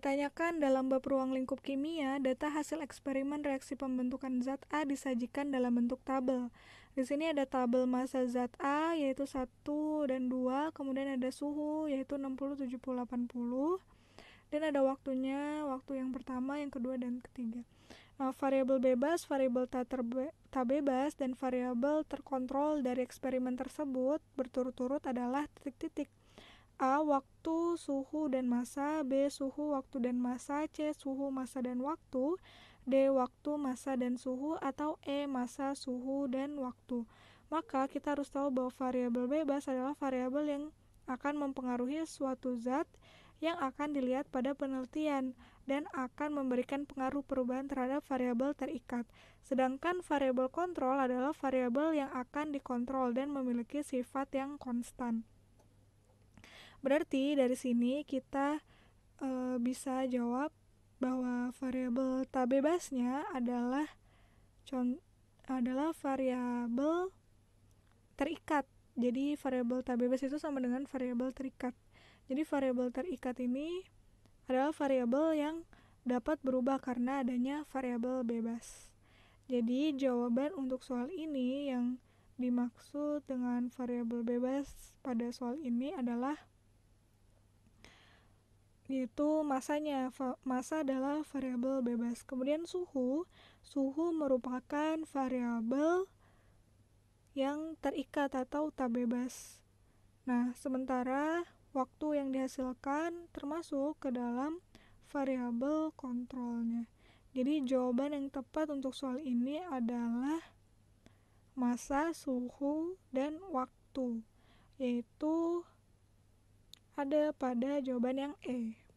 ditanyakan dalam bab ruang lingkup kimia, data hasil eksperimen reaksi pembentukan zat A disajikan dalam bentuk tabel. Di sini ada tabel massa zat A yaitu 1 dan 2, kemudian ada suhu yaitu 60, 70, 80. Dan ada waktunya, waktu yang pertama, yang kedua dan ketiga. Nah, variabel bebas, variabel tak, terbe bebas dan variabel terkontrol dari eksperimen tersebut berturut-turut adalah titik-titik. A. Waktu, suhu, dan masa B. Suhu, waktu, dan masa C. Suhu, masa, dan waktu D. Waktu, masa, dan suhu Atau E. Masa, suhu, dan waktu Maka kita harus tahu bahwa variabel bebas adalah variabel yang akan mempengaruhi suatu zat yang akan dilihat pada penelitian dan akan memberikan pengaruh perubahan terhadap variabel terikat. Sedangkan variabel kontrol adalah variabel yang akan dikontrol dan memiliki sifat yang konstan. Berarti dari sini kita e, bisa jawab bahwa variabel tak bebasnya adalah adalah variabel terikat. Jadi variabel tak bebas itu sama dengan variabel terikat. Jadi variabel terikat ini adalah variabel yang dapat berubah karena adanya variabel bebas. Jadi jawaban untuk soal ini yang dimaksud dengan variabel bebas pada soal ini adalah yaitu masanya. Masa adalah variabel bebas. Kemudian suhu, suhu merupakan variabel yang terikat atau tak bebas. Nah, sementara waktu yang dihasilkan termasuk ke dalam variabel kontrolnya. Jadi jawaban yang tepat untuk soal ini adalah masa, suhu, dan waktu, yaitu ada pada jawaban yang E.